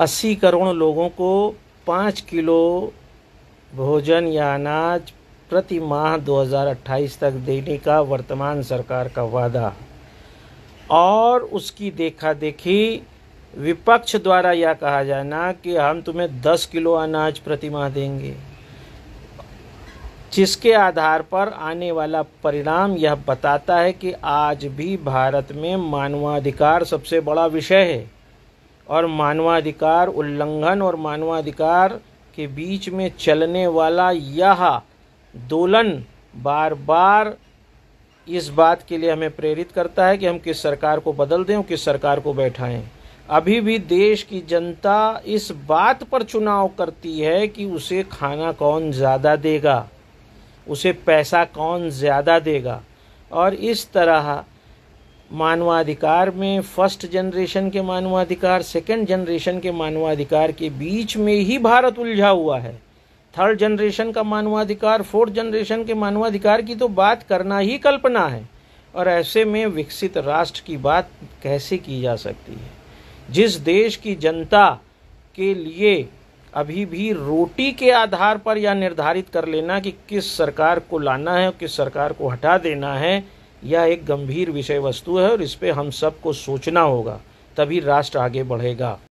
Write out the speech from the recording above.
अस्सी करोड़ लोगों को पाँच किलो भोजन या अनाज प्रति माह 2028 तक देने का वर्तमान सरकार का वादा और उसकी देखा देखी विपक्ष द्वारा यह कहा जाना कि हम तुम्हें 10 किलो अनाज प्रति माह देंगे जिसके आधार पर आने वाला परिणाम यह बताता है कि आज भी भारत में मानवाधिकार सबसे बड़ा विषय है और मानवाधिकार उल्लंघन और मानवाधिकार के बीच में चलने वाला यह दोलन बार बार इस बात के लिए हमें प्रेरित करता है कि हम किस सरकार को बदल दें किस सरकार को बैठाएं अभी भी देश की जनता इस बात पर चुनाव करती है कि उसे खाना कौन ज़्यादा देगा उसे पैसा कौन ज़्यादा देगा और इस तरह मानवाधिकार में फर्स्ट जनरेशन के मानवाधिकार सेकंड जनरेशन के मानवाधिकार के बीच में ही भारत उलझा हुआ है थर्ड जनरेशन का मानवाधिकार फोर्थ जनरेशन के मानवाधिकार की तो बात करना ही कल्पना है और ऐसे में विकसित राष्ट्र की बात कैसे की जा सकती है जिस देश की जनता के लिए अभी भी रोटी के आधार पर यह निर्धारित कर लेना कि किस सरकार को लाना है किस सरकार को हटा देना है यह एक गंभीर विषय वस्तु है और इस पर हम सबको सोचना होगा तभी राष्ट्र आगे बढ़ेगा